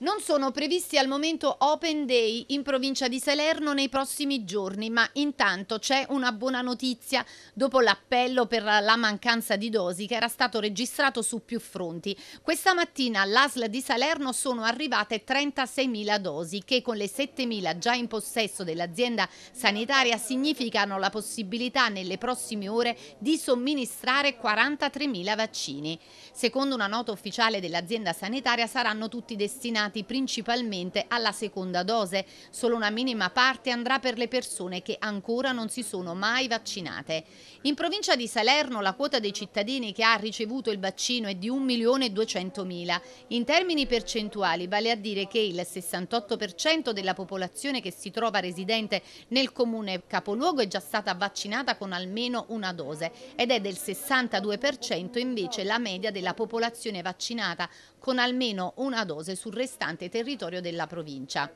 Non sono previsti al momento open day in provincia di Salerno nei prossimi giorni, ma intanto c'è una buona notizia dopo l'appello per la mancanza di dosi che era stato registrato su più fronti. Questa mattina all'ASL di Salerno sono arrivate 36.000 dosi che con le 7.000 già in possesso dell'azienda sanitaria significano la possibilità nelle prossime ore di somministrare 43.000 vaccini. Secondo una nota ufficiale dell'azienda sanitaria saranno tutti destinati destinati principalmente alla seconda dose. Solo una minima parte andrà per le persone che ancora non si sono mai vaccinate. In provincia di Salerno la quota dei cittadini che ha ricevuto il vaccino è di 1.200.000. In termini percentuali vale a dire che il 68% della popolazione che si trova residente nel comune capoluogo è già stata vaccinata con almeno una dose ed è del 62% invece la media della popolazione vaccinata con almeno una dose sul restante antistante territorio della provincia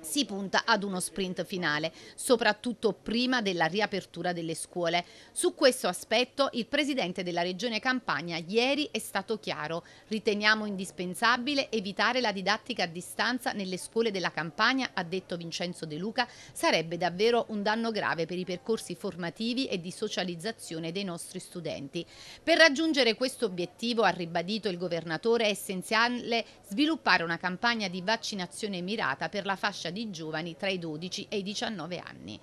si punta ad uno sprint finale, soprattutto prima della riapertura delle scuole. Su questo aspetto il presidente della Regione Campania ieri è stato chiaro. Riteniamo indispensabile evitare la didattica a distanza nelle scuole della Campania, ha detto Vincenzo De Luca, sarebbe davvero un danno grave per i percorsi formativi e di socializzazione dei nostri studenti. Per raggiungere questo obiettivo, ha ribadito il governatore, è essenziale sviluppare una campagna di vaccinazione mirata per la fascia di giovani tra i 12 e i 19 anni.